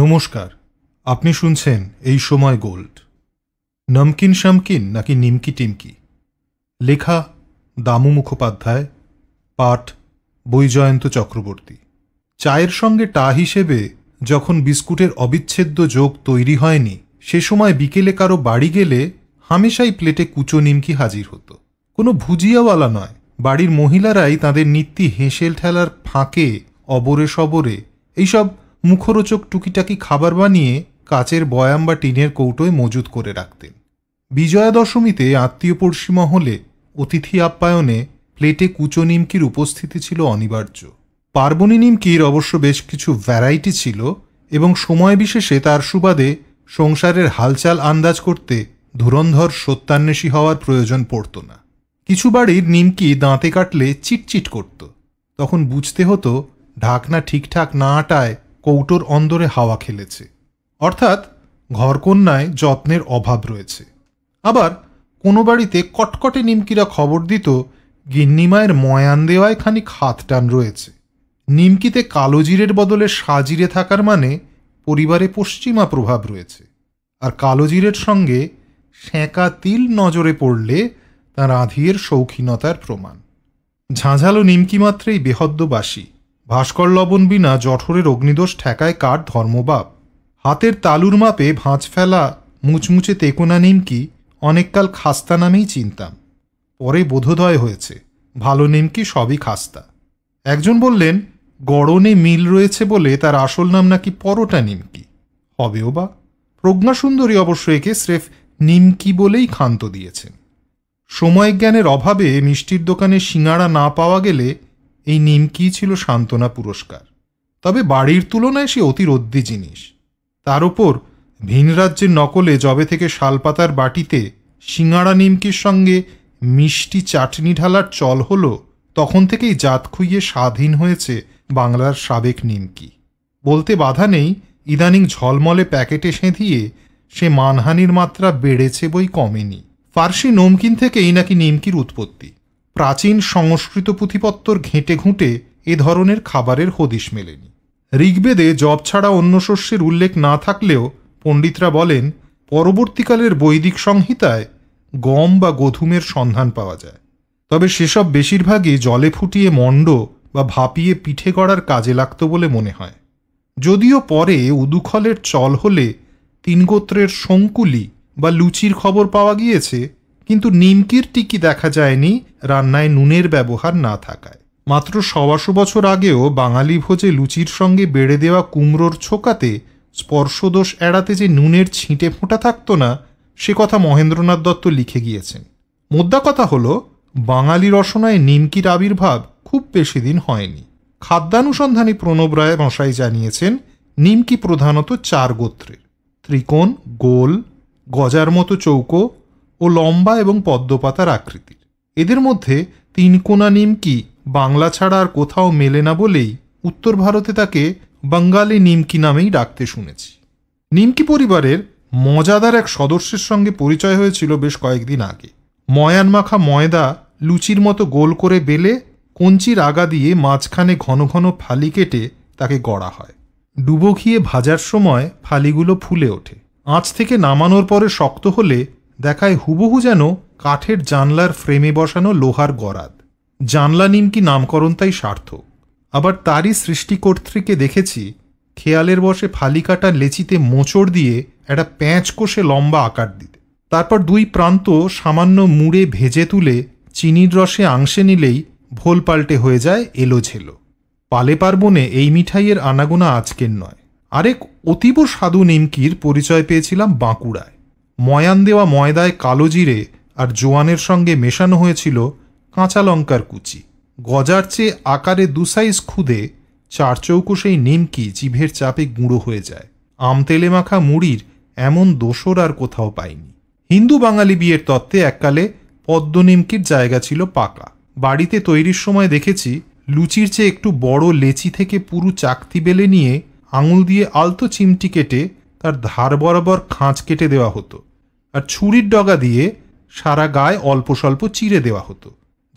নমস্কার আপনি শুনছেন এই সময় গোল্ড নমকিন শামকিন নাকি নিমকি টিমকি লেখা দামু মুখোপাধ্যায় পাঠ বৈজয়ন্ত চক্রবর্তী চায়ের সঙ্গে টা হিসেবে যখন বিস্কুটের অবিচ্ছেদ্য যোগ তৈরি হয়নি সে সময় বিকেলে কারো বাড়ি গেলে হামেশাই প্লেটে কুচো নিমকি হাজির হতো কোনো ভুজিয়াওয়ালা নয় বাড়ির মহিলারাই তাদের নিত্যি হেঁসেল ঠেলার ফাঁকে অবরে সবরে এইসব মুখরোচক টুকিটাকি খাবার বানিয়ে কাচের বয়াম বা টিনের কৌটোয় মজুত করে রাখতেন বিজয়া দশমীতে আত্মীয় পড়শি মহলে অতিথি আপ্যায়নে প্লেটে কুচো নিমকির উপস্থিতি ছিল অনিবার্য পার্বণী নিমকির অবশ্য বেশ কিছু ভ্যারাইটি ছিল এবং সময় বিশেষে তার সুবাদে সংসারের হালচাল আন্দাজ করতে ধুরন্ধর সত্যান্বেষী হওয়ার প্রয়োজন পড়ত না কিছু বাড়ির নিমকি দাঁতে কাটলে চিটচিট করত তখন বুঝতে হতো ঢাকনা ঠিকঠাক না আটায় কৌটোর অন্দরে হাওয়া খেলেছে অর্থাৎ ঘরকন্যায় যত্নের অভাব রয়েছে আবার কোনো বাড়িতে কটকটে নিমকিরা খবর দিত গিন্নিমায়ের ময়ান দেওয়ায় খানিক হাত টান রয়েছে নিমকিতে কালো জিরের বদলে সাজিরে থাকার মানে পরিবারে পশ্চিমা প্রভাব রয়েছে আর কালো জিরের সঙ্গে শেঁকা তিল নজরে পড়লে তার আধিয়ের শৌখিনতার প্রমাণ ঝাঁঝালো নিমকি মাত্রেই বেহদ্দবাসী ভাস্কর লবণ বিনা জঠরের অগ্নিদোষ ঠেকায় কার ধর্মবাপ হাতের তালুর মাপে ভাঁজ ফেলা মুচমুচে তেকোনা নিমকি অনেককাল খাস্তা নামেই চিনতাম পরে বোধোদয় হয়েছে ভালো নিমকি সবই খাস্তা একজন বললেন গড়নে মিল রয়েছে বলে তার আসল নাম নাকি পরোটা নিমকি হবেও বা প্রজ্ঞাসুন্দরী অবশ্য একে স্রেফ নিমকি বলেই ক্ষান্ত দিয়েছেন সময় জ্ঞানের অভাবে মিষ্টির দোকানে সিঙাড়া না পাওয়া গেলে এই নিমকি ছিল সান্ত্বনা পুরস্কার তবে বাড়ির তুলনায় সে অতি রদ্দি জিনিস তার ওপর ভিন রাজ্যের নকলে জবে থেকে শালপাতার বাটিতে সিঙাড়া নিমকির সঙ্গে মিষ্টি চাটনি ঢালার চল হল তখন থেকেই জাত খুইয়ে স্বাধীন হয়েছে বাংলার সাবেক নিমকি বলতে বাধা নেই ইদানিং ঝলমলে প্যাকেটে সেঁধিয়ে সে মানহানির মাত্রা বেড়েছে বই কমেনি ফার্সি নমকিন থেকেই নাকি নিমকির উৎপত্তি প্রাচীন সংস্কৃত পুঁথিপত্তর ঘেঁটে ঘুঁটে এ ধরনের খাবারের হদিশ মেলেনি ঋগ্বেদে জব ছাড়া অন্য শস্যের উল্লেখ না থাকলেও পণ্ডিতরা বলেন পরবর্তীকালের বৈদিক সংহিতায় গম বা গধুমের সন্ধান পাওয়া যায় তবে সেসব বেশিরভাগই জলে ফুটিয়ে মণ্ড বা ভাপিয়ে পিঠে গড়ার কাজে লাগত বলে মনে হয় যদিও পরে উদুখলের চল হলে তিন গোত্রের শঙ্কুলি বা লুচির খবর পাওয়া গিয়েছে কিন্তু নিমকির টিকি দেখা যায়নি রান্নায় নুনের ব্যবহার না থাকায় মাত্র সবাশো বছর আগেও বাঙালি ভোজে লুচির সঙ্গে বেড়ে দেওয়া কুমড়োর ছোকাতে স্পর্শদোষ এড়াতে যে নুনের ছিঁটে ফোঁটা থাকতো না সে কথা মহেন্দ্রনাথ দত্ত লিখে গিয়েছেন মোদ্দা কথা হলো বাঙালি রসনায় নিমকির আবির্ভাব খুব বেশি দিন হয়নি খাদ্যানুসন্ধানী প্রণব রায় মশাই জানিয়েছেন নিমকি প্রধানত চার গোত্রের ত্রিকোণ গোল গজার মতো চৌকো ও লম্বা এবং পদ্মপাতার আকৃতির এদের মধ্যে তিনকোনা নিমকি বাংলা ছাড়া আর কোথাও মেলে না বলেই উত্তর ভারতে তাকে বাঙ্গালি নিমকি নামেই ডাকতে শুনেছি নিমকি পরিবারের মজাদার এক সদস্যের সঙ্গে পরিচয় হয়েছিল বেশ কয়েকদিন আগে ময়ান মাখা ময়দা লুচির মতো গোল করে বেলে কঞ্চির আগা দিয়ে মাঝখানে ঘন ঘন ফালি কেটে তাকে গড়া হয় ডুবো ঘিয়ে ভাজার সময় ফালিগুলো ফুলে ওঠে আঁচ থেকে নামানোর পরে শক্ত হলে দেখায় হুবহু যেন কাঠের জানলার ফ্রেমে বসানো লোহার গরাদ জানলা নিমকি নামকরণ তাই সার্থক আবার তারই সৃষ্টিকর্ত্রীকে দেখেছি খেয়ালের বসে ফালি কাটা লেচিতে মোচড় দিয়ে একটা প্যাঁচ কষে লম্বা আকার দিতে তারপর দুই প্রান্ত সামান্য মুড়ে ভেজে তুলে চিনির রসে আংশে নিলেই ভোল পাল্টে হয়ে যায় এলো ঝেলো পালে পার্বণে এই মিঠাইয়ের আনাগোনা আজকের নয় আরেক অতীব সাধু নিমকির পরিচয় পেয়েছিলাম বাঁকুড়ায় ময়ান দেওয়া ময়দায় কালো জিরে আর জোয়ানের সঙ্গে মেশানো হয়েছিল কাঁচা লঙ্কার কুচি গজার চেয়ে আকারে দু সাইজ খুদে চার চৌকো সেই নিমকি জিভের চাপে গুঁড়ো হয়ে যায় আমতেলে মাখা মুড়ির এমন দোসর আর কোথাও পাইনি হিন্দু বাঙালি বিয়ের তত্ত্বে এককালে পদ্ম নিমকির জায়গা ছিল পাকা বাড়িতে তৈরির সময় দেখেছি লুচির চেয়ে একটু বড় লেচি থেকে পুরু চাকতি বেলে নিয়ে আঙুল দিয়ে আলতো চিমটি কেটে তার ধার বরাবর খাঁজ কেটে দেওয়া হতো আর ছুরির ডগা দিয়ে সারা গায়ে অল্প স্বল্প চিড়ে দেওয়া হতো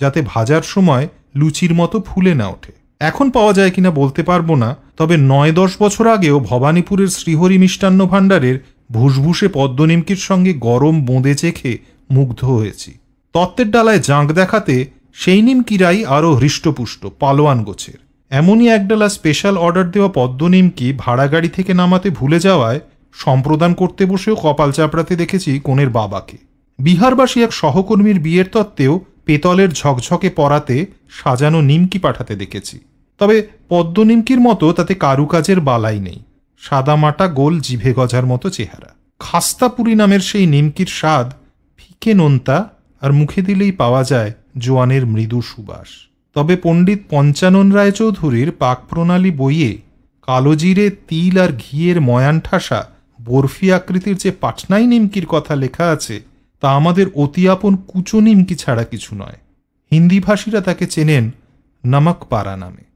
যাতে ভাজার সময় লুচির মতো ফুলে না ওঠে এখন পাওয়া যায় কিনা বলতে পারবো না তবে নয় দশ বছর আগেও ভবানীপুরের শ্রীহরি মিষ্টান্ন ভাণ্ডারের ভুসভুসে পদ্মনিমকির সঙ্গে গরম বোঁদে চেখে মুগ্ধ হয়েছি তত্ত্বের ডালায় জাঁক দেখাতে সেই নিমকিরাই আরও হৃষ্টপুষ্ট পালোয়ান গোছের এমনই একডালা স্পেশাল অর্ডার দেওয়া পদ্মনিমকি ভাড়া গাড়ি থেকে নামাতে ভুলে যাওয়ায় সম্প্রদান করতে বসেও কপাল চাপড়াতে দেখেছি কনের বাবাকে বিহারবাসী এক সহকর্মীর বিয়ের তত্ত্বেও পেতলের ঝকঝকে পরাতে সাজানো নিমকি পাঠাতে দেখেছি তবে পদ্ম নিমকির মতো তাতে কারুকাজের বালাই নেই সাদামাটা গোল জিভে গজার মতো চেহারা খাস্তাপুরি নামের সেই নিমকির স্বাদ ফিকে নোনতা আর মুখে দিলেই পাওয়া যায় জোয়ানের মৃদু সুবাস তবে পণ্ডিত পঞ্চানন রায়চৌধুরীর পাকপ্রণালী বইয়ে কালোজিরে তিল আর ঘিয়ের ময়ান ঠাসা বরফি আকৃতির যে পাটনাই নিমকির কথা লেখা আছে তা আমাদের অতি আপন কুচো নিমকি ছাড়া কিছু নয় হিন্দিভাষীরা তাকে চেনেন নামক পাড়া নামে